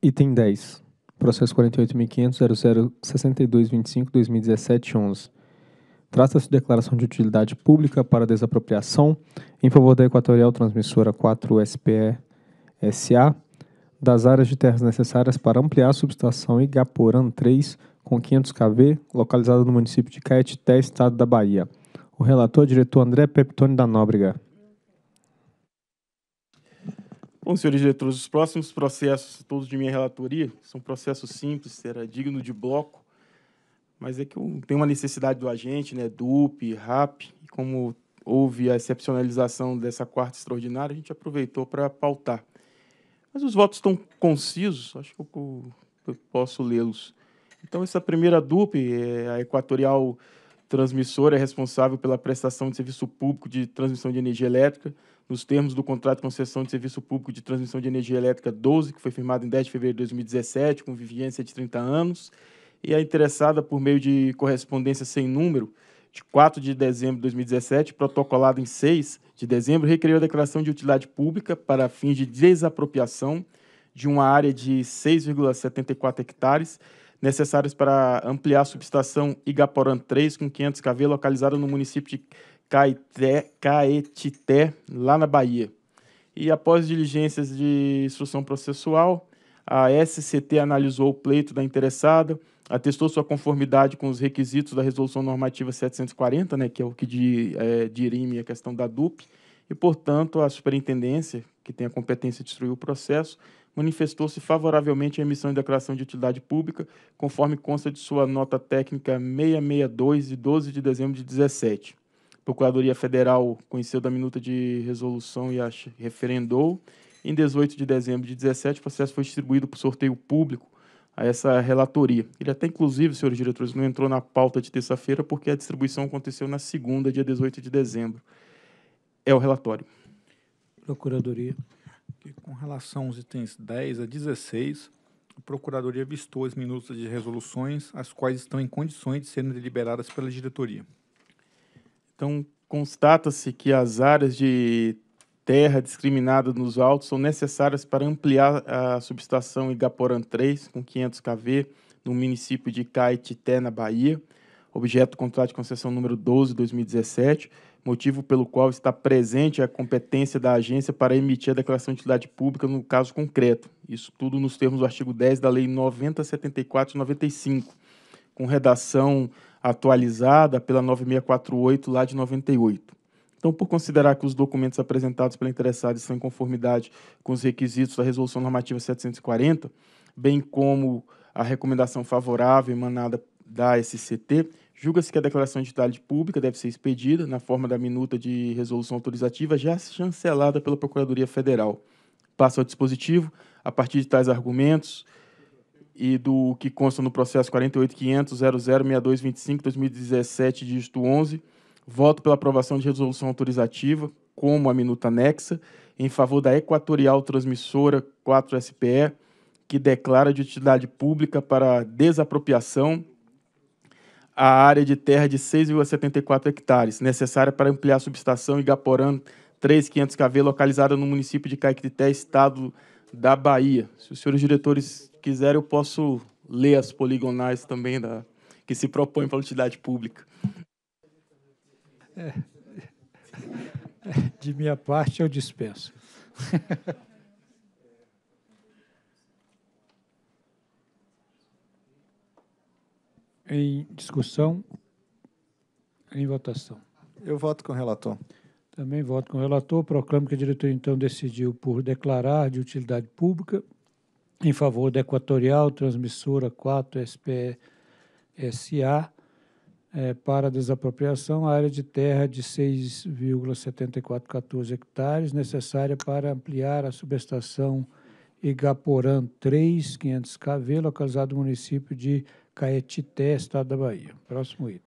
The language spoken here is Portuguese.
Item 10. Processo 48.500.0062.25.2017.11. Trata-se de declaração de utilidade pública para desapropriação em favor da Equatorial Transmissora 4 SPE SA das áreas de terras necessárias para ampliar a subestação Igaporã 3 com 500 kV, localizada no município de Caetité, estado da Bahia. O relator é o diretor André Peptone da Nóbrega. Bom, senhores diretores, os próximos processos, todos de minha relatoria, são processos simples, será digno de bloco, mas é que tem uma necessidade do agente, né, DUP, RAP, e como houve a excepcionalização dessa quarta extraordinária, a gente aproveitou para pautar. Mas os votos estão concisos, acho que eu, eu posso lê-los. Então, essa primeira DUP, é a Equatorial transmissora é responsável pela prestação de serviço público de transmissão de energia elétrica, nos termos do contrato de concessão de serviço público de transmissão de energia elétrica 12, que foi firmado em 10 de fevereiro de 2017, com vigência de 30 anos, e a é interessada, por meio de correspondência sem número, de 4 de dezembro de 2017, protocolado em 6 de dezembro, recriou a declaração de utilidade pública para fins de desapropriação de uma área de 6,74 hectares necessárias para ampliar a subestação Igaporã 3 com 500 kV localizada no município de Caeté, Caetité, lá na Bahia. E após diligências de instrução processual, a SCT analisou o pleito da interessada, atestou sua conformidade com os requisitos da Resolução Normativa 740, né, que é o que de, eh, é, dirime a questão da DUP, e, portanto, a superintendência, que tem a competência de instruir o processo, manifestou-se favoravelmente à emissão de declaração de utilidade pública, conforme consta de sua nota técnica 662 de 12 de dezembro de 17. A Procuradoria Federal conheceu da minuta de resolução e a referendou. Em 18 de dezembro de 17, o processo foi distribuído por sorteio público a essa relatoria. Ele até, inclusive, senhores diretores, não entrou na pauta de terça-feira porque a distribuição aconteceu na segunda, dia 18 de dezembro é o relatório. Procuradoria. Com relação aos itens 10 a 16, a Procuradoria vistou as minutas de resoluções, as quais estão em condições de serem deliberadas pela diretoria. Então, constata-se que as áreas de terra discriminadas nos autos são necessárias para ampliar a subestação Igaporã 3, com 500 kV, no município de Caetité, na Bahia, objeto do contrato de concessão número 12, 2017, motivo pelo qual está presente a competência da agência para emitir a declaração de utilidade pública no caso concreto. Isso tudo nos termos do artigo 10 da Lei 9074 95, com redação atualizada pela 9648 lá de 98. Então, por considerar que os documentos apresentados pela interessada estão em conformidade com os requisitos da Resolução Normativa 740, bem como a recomendação favorável emanada da SCT, Julga-se que a declaração de utilidade pública deve ser expedida na forma da minuta de resolução autorizativa já chancelada pela Procuradoria Federal. Passa ao dispositivo, a partir de tais argumentos e do que consta no processo 48.500.006225.2017, 2017 dígito 11, voto pela aprovação de resolução autorizativa, como a minuta anexa, em favor da Equatorial Transmissora 4SPE, que declara de utilidade pública para desapropriação a área de terra de 6,74 hectares, necessária para ampliar a subestação Igaporã 3500KV, localizada no município de Caequité, estado da Bahia. Se os senhores diretores quiserem, eu posso ler as poligonais também da, que se propõem para a utilidade pública. É, é de minha parte, eu dispenso. Em discussão? Em votação. Eu voto com o relator. Também voto com o relator. Proclamo que a diretoria, então, decidiu por declarar de utilidade pública em favor da Equatorial Transmissora 4 SPSA é, para desapropriação a área de terra de 6,7414 hectares necessária para ampliar a subestação Igaporã 3, 500 kV, localizado no município de Caetité, Estado da Bahia. Próximo item.